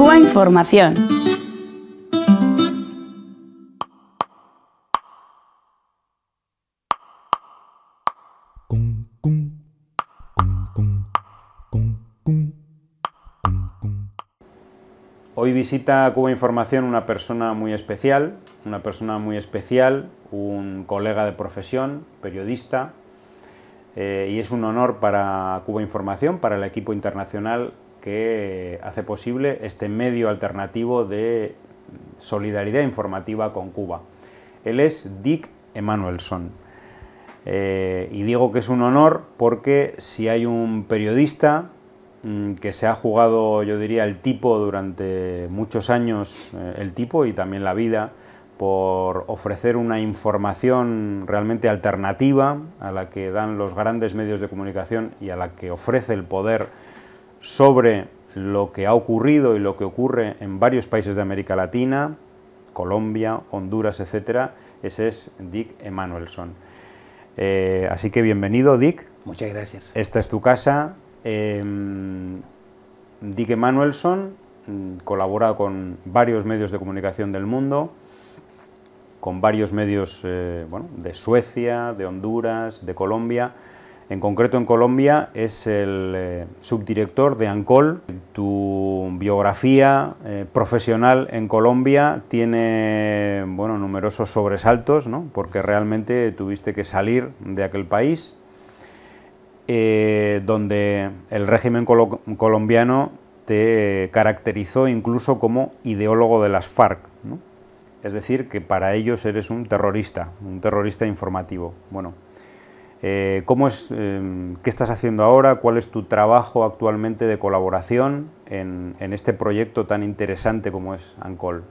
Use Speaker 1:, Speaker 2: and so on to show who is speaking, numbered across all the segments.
Speaker 1: Cuba Información. Hoy visita Cuba Información una persona muy especial, una persona muy especial, un colega de profesión, periodista, eh, y es un honor para Cuba Información, para el equipo internacional, que hace posible este medio alternativo de solidaridad informativa con Cuba. Él es Dick Emanuelson. Eh, y digo que es un honor porque si hay un periodista mm, que se ha jugado, yo diría, el tipo durante muchos años, eh, el tipo y también la vida, por ofrecer una información realmente alternativa a la que dan los grandes medios de comunicación y a la que ofrece el poder sobre lo que ha ocurrido y lo que ocurre en varios países de América Latina, Colombia, Honduras, etcétera, ese es Dick Emanuelson. Eh, así que bienvenido, Dick. Muchas gracias. Esta es tu casa. Em, Dick Emanuelson mm, colabora con varios medios de comunicación del mundo, con varios medios eh, bueno, de Suecia, de Honduras, de Colombia. En concreto en Colombia es el eh, subdirector de ANCOL. Tu biografía eh, profesional en Colombia tiene bueno, numerosos sobresaltos, ¿no? porque realmente tuviste que salir de aquel país, eh, donde el régimen colombiano te caracterizó incluso como ideólogo de las FARC. Es decir, que para ellos eres un terrorista, un terrorista informativo. Bueno, eh, ¿cómo es, em, ¿Qué estás haciendo ahora? ¿Cuál es tu trabajo actualmente de colaboración en, este proyecto tan interesante como es ANCOL?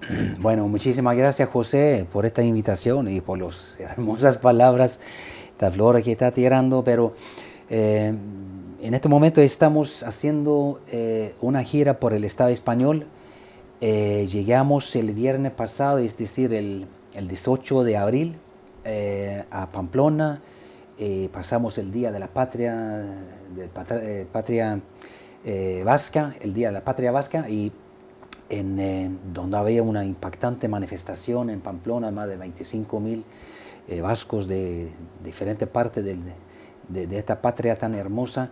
Speaker 2: Bueno, muchísimas gracias José por esta invitación y por las hermosas palabras, la flora que está tirando, pero eh, en este momento estamos haciendo eh, una gira por el Estado español. llegamos el viernes pasado, es decir, el 18 de abril, eh, a Pamplona, eh, pasamos el Día de la Patria, eh, patria, Vasca, el Día de la Patria Vasca, y en, donde había una impactante manifestación en Pamplona, más de 25 mil vascos de diferentes partes de, esta patria tan hermosa.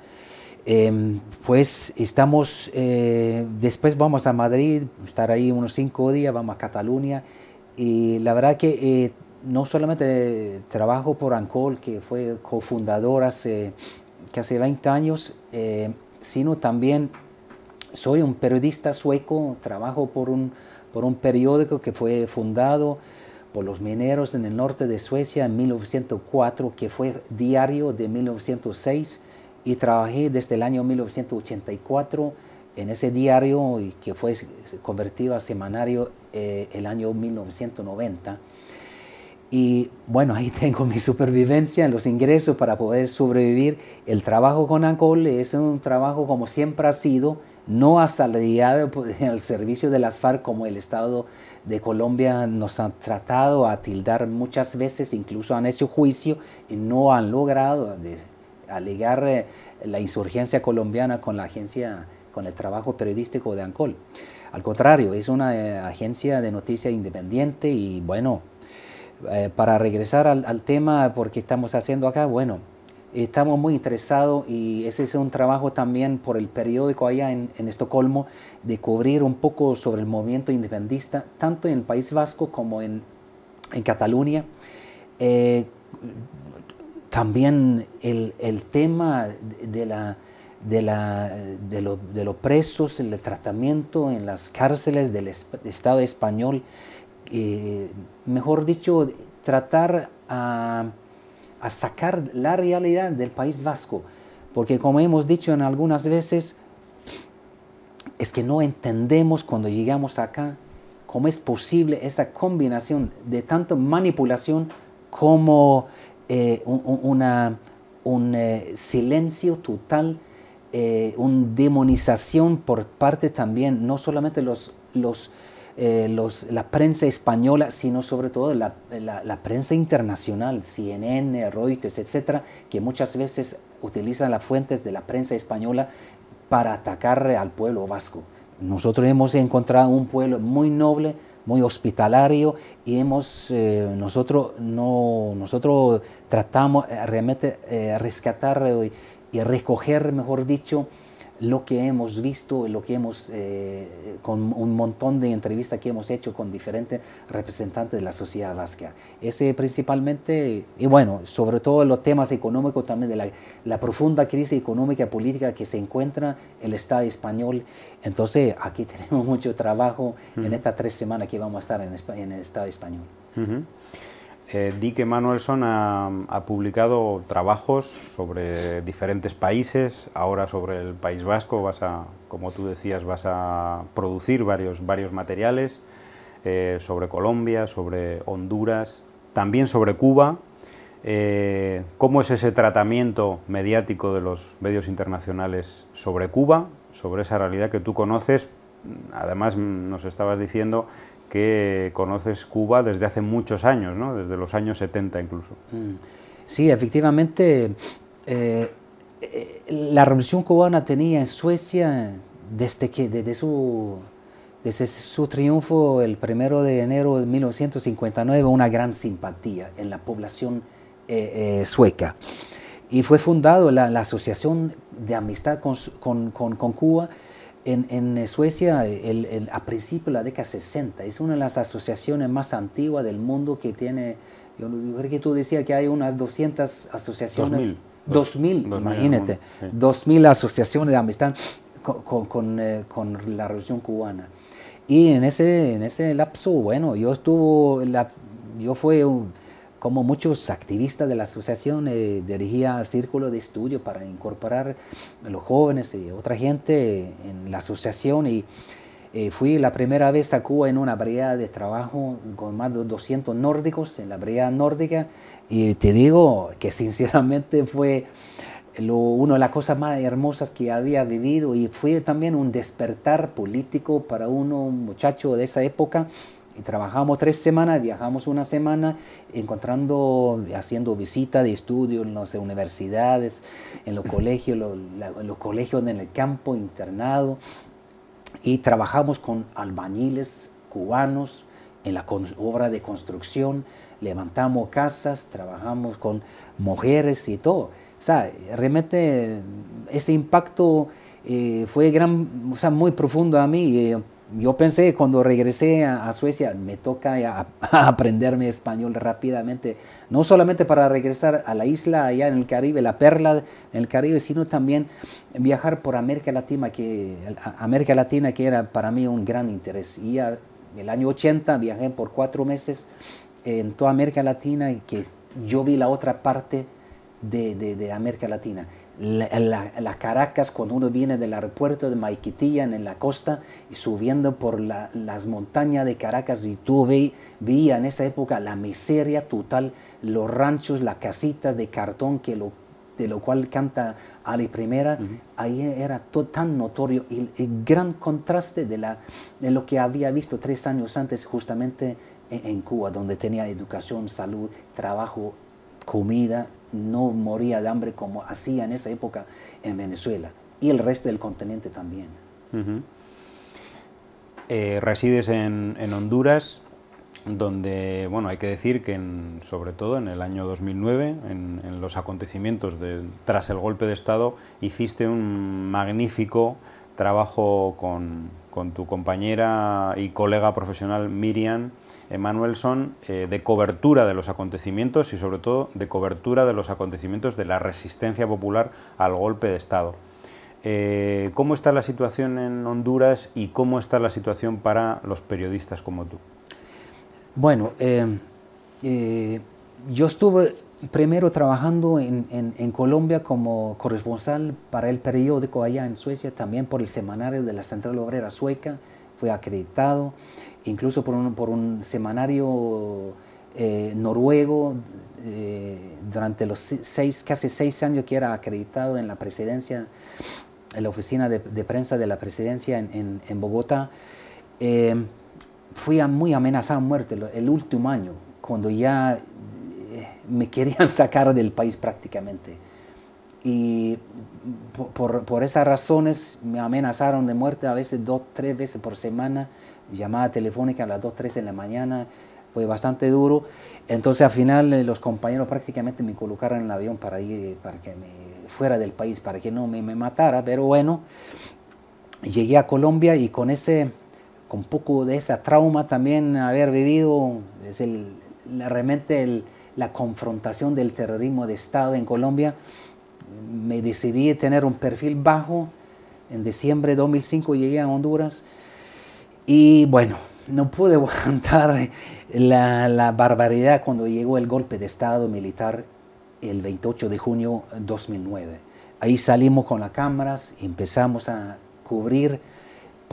Speaker 2: Em, pues estamos, después vamos a Madrid, estar ahí unos cinco días, vamos a Cataluña y la verdad que no solamente trabajo por Ancol, que fue cofundador hace casi 20 años, eh, sino también soy un periodista sueco, trabajo por un, periódico que fue fundado por los mineros en el norte de Suecia en 1904, que fue diario de 1906, y trabajé desde el año 1984 en ese diario que fue convertido a semanario eh, el año 1990. Y bueno, ahí tengo mi supervivencia, los ingresos para poder sobrevivir. El trabajo con Ancol es un trabajo como siempre ha sido, no ha en al servicio de las FARC como el Estado de Colombia nos ha tratado a tildar muchas veces, incluso han hecho juicio y no han logrado alegar eh, la insurgencia colombiana con la agencia, con el trabajo periodístico de Ancol. Al contrario, es una eh, agencia de noticias independiente y bueno, eh, para regresar al, tema, porque estamos haciendo acá, bueno, estamos muy interesados y ese es un trabajo también por el periódico allá en, Estocolmo de cubrir un poco sobre el movimiento independista, tanto en el País Vasco como en, Cataluña. Eh, también el, tema de, la, de los presos, el tratamiento en las cárceles del Estado español eh, mejor dicho, tratar ah, a, sacar la realidad del País Vasco. Porque como hemos dicho en algunas veces, es que no entendemos cuando llegamos acá cómo es posible esta combinación de tanto manipulación como eh, un, eh, silencio total, una demonización por parte también, no solamente los eh, la prensa española, sino sobre todo la, la, prensa internacional, CNN, Reuters, etcétera, que muchas veces utilizan las fuentes de la prensa española para atacar al pueblo vasco. Nosotros hemos encontrado un pueblo muy noble, muy hospitalario y hemos, eh, nosotros, no, nosotros tratamos realmente eh, rescatar y recoger, mejor dicho, lo que hemos visto, lo que hemos, eh, con un montón de entrevistas que hemos hecho con diferentes representantes de la sociedad vasca. Ese principalmente, y bueno, sobre todo los temas económicos también, de la, profunda crisis económica y política que se encuentra el Estado español. Entonces, aquí tenemos mucho trabajo en estas tres semanas que vamos a estar en, en el Estado español.
Speaker 1: Eh, Dick Dike Manuelson ha, publicado trabajos sobre diferentes países, ahora sobre el País Vasco, vas a, como tú decías, vas a producir varios, varios materiales eh, sobre Colombia, sobre Honduras, también sobre Cuba. Eh, ¿Cómo es ese tratamiento mediático de los medios internacionales sobre Cuba, sobre esa realidad que tú conoces? Además, nos estabas diciendo que conoces Cuba desde hace muchos años, ¿no? desde los años 70 incluso.
Speaker 2: Mm. Sí, efectivamente, eh, la revolución cubana tenía en Suecia, desde, que, desde, su, desde su triunfo el primero de enero de 1959, una gran simpatía en la población eh, eh, sueca. Y fue fundado la, Asociación de Amistad con, con, con, con Cuba, en, eh, Suecia, eh, a principios de la década 60, es una de las asociaciones más antiguas del mundo que tiene, yo creo que tú decías que hay unas 200 asociaciones. 2000. Pues, imagínate, 2000 asociaciones de amistad con, con, con, eh, la Revolución Cubana. Y en ese, en ese lapso, bueno, yo estuve, yo fue un, como muchos activistas de la asociación, eh, dirigía círculo de estudio para incorporar a los jóvenes y otra gente en la asociación. Y eh, fui la primera vez a Cuba en una brigada de trabajo con más de 200 nórdicos, en la brigada nórdica. Y te digo que sinceramente fue una de las cosas más hermosas que había vivido y fue también un despertar político para uno, un muchacho de esa época y trabajamos tres semanas, viajamos una semana, encontrando, haciendo visitas de estudio en las universidades, en los colegios, los, los colegios en el campo, internado, y trabajamos con albañiles cubanos en la obra de construcción, levantamos casas, trabajamos con mujeres y todo. O sea, realmente ese impacto eh, fue gran, muy profundo a mí. Eh, yo pensé cuando regresé a, Suecia, me toca eh, aprenderme español rápidamente, no solamente para regresar a la isla allá en el Caribe, la perla en el Caribe, sino también viajar por América Latina, que, América Latina, que era para mí un gran interés. Y en el año 80 viajé por cuatro meses en toda América Latina, y que yo vi la otra parte de América Latina la, Caracas cuando uno viene del aeropuerto de Maiquitilla en la costa y subiendo por las montañas de Caracas y tú veías en esa época la miseria total, los ranchos, las casitas de cartón que de lo cual canta Ali Primera, ahí era todo tan notorio el gran contraste de, lo que había visto tres años antes justamente e, en Cuba, donde tenía educación, salud, trabajo comida, no moría de hambre como hacía en esa época en Venezuela y el resto del continente también.
Speaker 1: Eh, resides en, en, Honduras, donde, bueno, hay que decir que sobre todo en el año 2009, en, los acontecimientos de, tras el golpe de Estado, hiciste un magnífico trabajo con, tu compañera y colega profesional Miriam Emanuelson eh, de cobertura de los acontecimientos y sobre todo de cobertura de los acontecimientos de la resistencia popular al golpe de Estado. Eh, ¿Cómo está la situación en Honduras y cómo está la situación para los periodistas como tú?
Speaker 2: Bueno, eh, yo estuve primero trabajando en, en, Colombia como corresponsal para el periódico allá en Suecia, también por el semanario de la Central Obrera Sueca, fue acreditado, incluso por un, por un semanario eh, noruego eh, durante los seis, casi seis años que era acreditado en la presidencia, en la oficina de, prensa de la presidencia en, en Bogotá. Eh, fui muy amenazado a muerte el último año, cuando ya me querían sacar del país prácticamente. Y por, esas razones me amenazaron de muerte a veces dos, tres veces por semana, llamada telefónica a las dos, tres de la mañana, fue bastante duro. Entonces al final eh, los compañeros prácticamente me colocaron en el avión para ir, eh, para que fuera del país, para que no me, me matara, pero bueno, llegué a Colombia y con ese, con poco de esa trauma también haber vivido, es el, realmente el, la confrontación del terrorismo de Estado en Colombia, me decidí tener un perfil bajo. En diciembre de 2005 llegué a Honduras y bueno, no pude aguantar la, barbaridad cuando llegó el golpe de Estado militar el 28 de junio de 2009. Ahí salimos con las cámaras, y empezamos a cubrir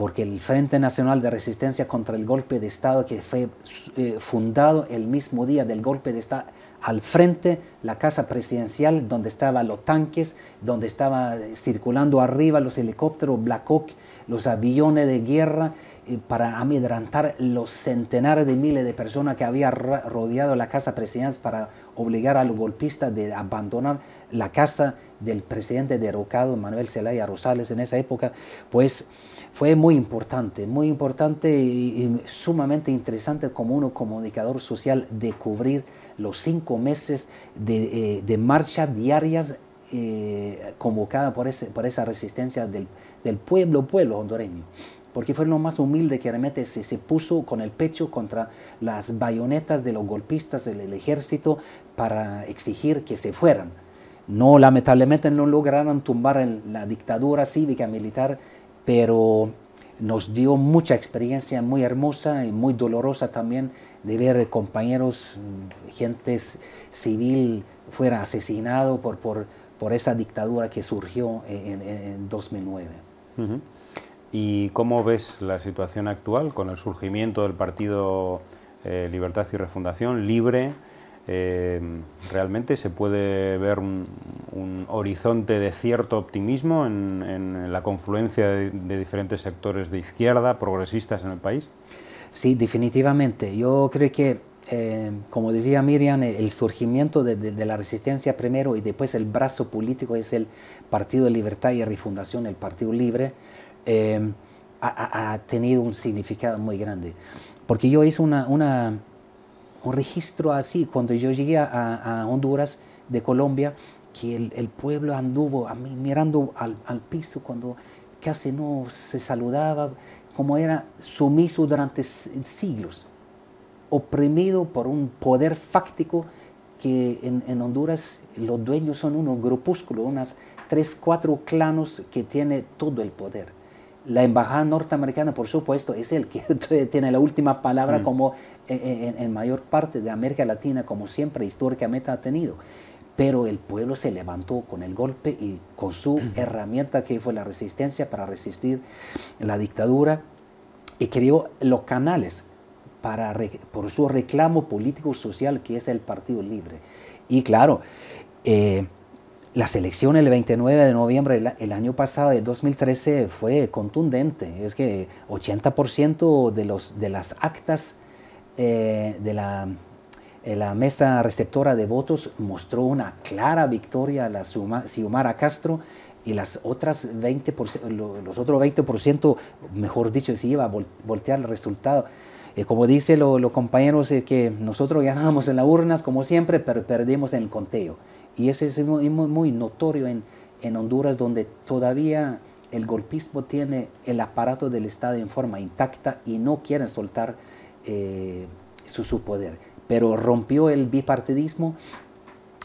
Speaker 2: porque el Frente Nacional de Resistencia contra el Golpe de Estado, que fue eh, fundado el mismo día del golpe de Estado, al frente la casa presidencial donde estaban los tanques, donde estaban circulando arriba los helicópteros Black Hawk, los aviones de guerra eh, para amedrantar los centenares de miles de personas que había rodeado la casa presidencial para obligar a los golpistas de abandonar la casa del presidente derrocado Manuel Zelaya Rosales en esa época, pues fue muy importante, muy importante y, sumamente interesante como uno comunicador social de cubrir los cinco meses de, eh, marcha diarias eh, convocada por, ese, por esa resistencia del, del pueblo, pueblo hondureño. Porque fue lo más humilde que realmente se, puso con el pecho contra las bayonetas de los golpistas del ejército para exigir que se fueran. No, lamentablemente no lograron tumbar la dictadura cívica militar, pero nos dio mucha experiencia muy hermosa y muy dolorosa también de ver compañeros, gente civil fuera asesinado por, por, esa dictadura que surgió en 2009.
Speaker 1: ¿Y cómo ves la situación actual con el surgimiento del partido eh, Libertad y Refundación, libre? Eh, ¿Realmente se puede ver un, horizonte de cierto optimismo en, la confluencia de, de diferentes sectores de izquierda,
Speaker 2: progresistas en el país? Sí, definitivamente. Yo creo que eh, como decía Miriam, el surgimiento de, la resistencia primero y después el brazo político es el Partido de Libertad y Refundación, el Partido Libre, eh, ha, tenido un significado muy grande. Porque yo hice un registro así cuando yo llegué a, Honduras de Colombia, que el, pueblo anduvo a mí, mirando al, al piso cuando casi no se saludaba, como era sumiso durante siglos oprimido por un poder fáctico que en, Honduras los dueños son unos grupúsculos, unas tres, cuatro clanos que tiene todo el poder. La embajada norteamericana, por supuesto, es el que tiene la última palabra mm. como eh, eh, en, mayor parte de América Latina, como siempre históricamente ha tenido. Pero el pueblo se levantó con el golpe y con su mm. herramienta que fue la resistencia para resistir la dictadura y creó los canales por su reclamo político-social que es el Partido Libre. Y claro, eh, la las elecciones el 29 de noviembre del año pasado, de 2013, fue contundente. Es que 80% de, los, de las actas eh, de eh, la, mesa receptora de votos mostró una clara victoria a la Suma, Xiomara Castro y las otras 20%, los otros 20%, mejor dicho, se iba a voltear el resultado. Eh, como dicen los compañeros, que nosotros ganamos en las urnas, como siempre, pero perdimos en el conteo. Y eso es muy, notorio en, Honduras, donde todavía el golpismo tiene el aparato del Estado en forma intacta y no quieren soltar eh, su, su poder. Pero rompió el bipartidismo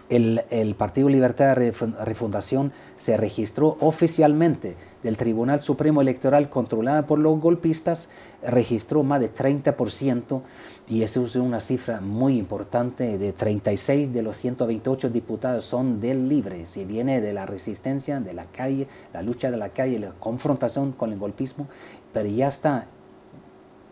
Speaker 2: el, Partido Libertad de Refundación se registró oficialmente del Tribunal Supremo Electoral controlada por los golpistas, registró más de 30% y eso es una cifra muy importante de 36 de los 128 diputados son del libre, si viene de la resistencia, de la calle, la lucha de la calle, la confrontación con el golpismo, pero ya está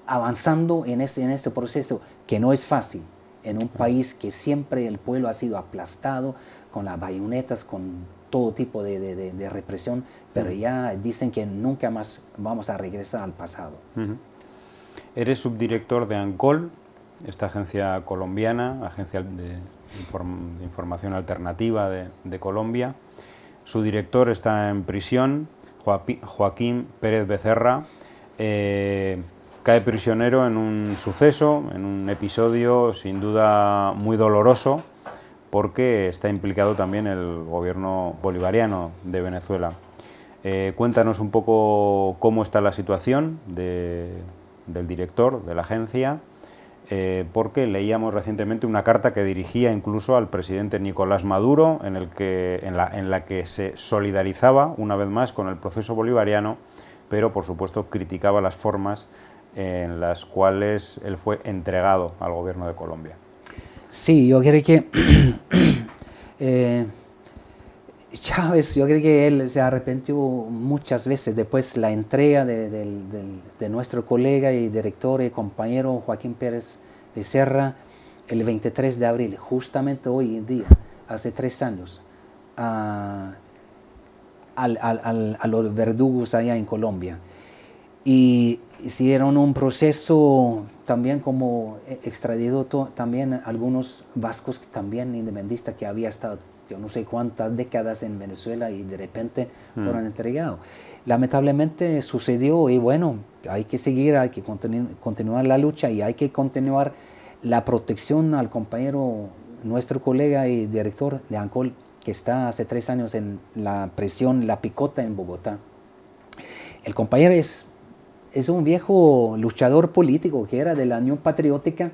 Speaker 2: avanzando en en ese proceso que no es fácil en un país que siempre el pueblo ha sido aplastado con las bayonetas, con todo tipo de, represión, pero ya dicen que nunca más vamos a regresar al pasado.
Speaker 1: Eres subdirector de ANCOL, esta agencia colombiana, agencia de, información alternativa de, Colombia. Su director está en prisión, Joaquín Pérez Becerra. Eh, cae prisionero en un suceso, en un episodio sin duda muy doloroso, porque está implicado también el gobierno bolivariano de Venezuela. Eh, cuéntanos un poco cómo está la situación del director de la agencia, eh, porque leíamos recientemente una carta que dirigía incluso al presidente Nicolás Maduro, en, el que, en la que se solidarizaba una vez más con el proceso bolivariano, pero por supuesto criticaba las formas en las cuales él fue entregado al gobierno de Colombia.
Speaker 2: Sí, yo creo que eh, Chávez, yo creo que él se arrepintió muchas veces después la entrega de, nuestro colega y director y compañero Joaquín Pérez Becerra el 23 de abril, justamente hoy en día, hace tres años, a, a los verdugos allá en Colombia. Y hicieron un proceso también como eh, extradido también algunos vascos también independistas que había estado yo no sé cuántas décadas en Venezuela y de repente mm. fueron entregados. Lamentablemente sucedió y bueno, hay que seguir, hay que continuar la lucha y hay que continuar la protección al compañero, nuestro colega y director de ANCOL, que está hace tres años en la prisión La Picota en Bogotá. El compañero es es un viejo luchador político que era de la Unión Patriótica,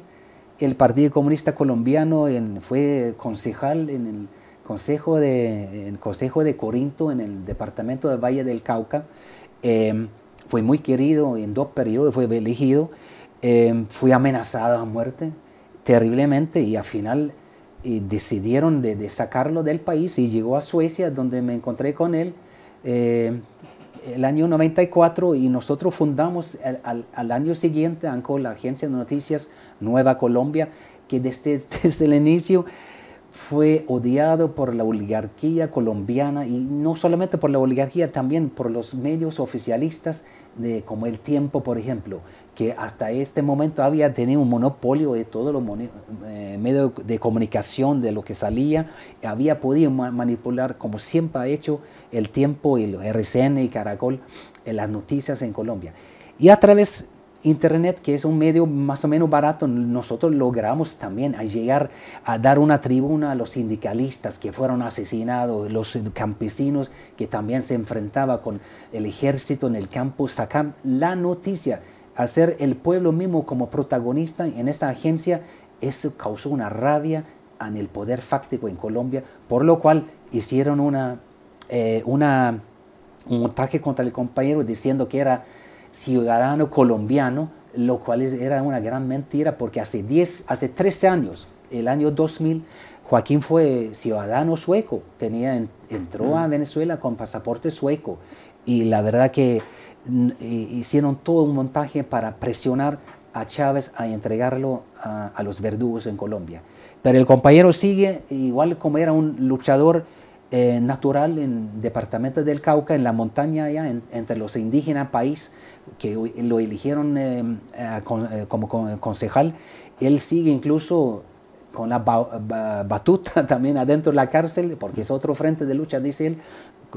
Speaker 2: el Partido Comunista Colombiano, fue concejal en el Consejo de, Corinto, en el departamento de Valle del Cauca. Em, fue muy querido en dos periodos, fue elegido. Em, fue amenazado a muerte terriblemente y al final eh, decidieron sacarlo del país y llegó a Suecia donde me encontré con él. Em, el año 94 y nosotros fundamos al, año siguiente ANCO, la agencia de noticias Nueva Colombia, que desde, desde el inicio fue odiado por la oligarquía colombiana y no solamente por la oligarquía, también por los medios oficialistas de como el tiempo, por ejemplo, que hasta este momento había tenido un monopolio de todos los eh, medios de comunicación, de lo que salía, había podido manipular, como siempre ha hecho, el tiempo y el RCN y Caracol, en las noticias en Colombia. Y a través Internet, que es un medio más o menos barato, nosotros logramos también llegar a dar una tribuna a los sindicalistas que fueron asesinados, los campesinos que también se enfrentaba con el ejército en el campo, sacan la noticia, hacer el pueblo mismo como protagonista en esta agencia, eso causó una rabia en el poder fáctico en Colombia, por lo cual hicieron una, eh, una un ataque contra el compañero diciendo que era ciudadano colombiano, lo cual era una gran mentira porque hace, 10, hace 13 años, el año 2000, Joaquín fue ciudadano sueco, tenía, entró a Venezuela con pasaporte sueco y la verdad que mm, hicieron todo un montaje para presionar a Chávez a entregarlo a, los verdugos en Colombia. Pero el compañero sigue igual como era un luchador eh, natural en departamento del Cauca, en la montaña allá, entre los indígenas país, que lo eligieron eh, eh, eh, como concejal, él sigue incluso con la batuta también adentro de la cárcel, porque es otro frente de lucha, dice él,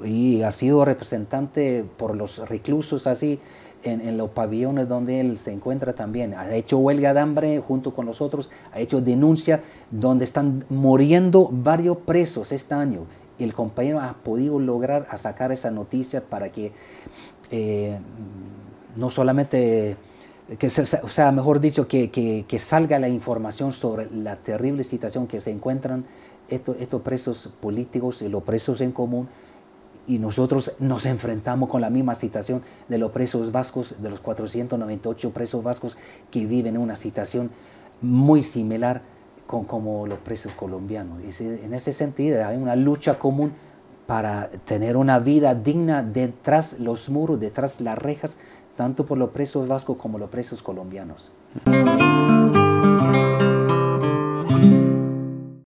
Speaker 2: y ha sido representante por los reclusos así en, los pabellones donde él se encuentra también. Ha hecho huelga de hambre junto con los otros, ha hecho denuncia donde están muriendo varios presos este año. El compañero ha podido lograr sacar esa noticia para que... Eh, no solamente, que o sea, mejor dicho, que, salga la información sobre la terrible situación que se encuentran estos, presos políticos y los presos en común, y nosotros nos enfrentamos con la misma situación de los presos vascos, de los 498 presos vascos que viven una situación muy similar con como los presos colombianos. Y en ese sentido hay una lucha común para tener una vida digna detrás los muros, detrás las rejas, tanto por los presos vascos como los presos colombianos.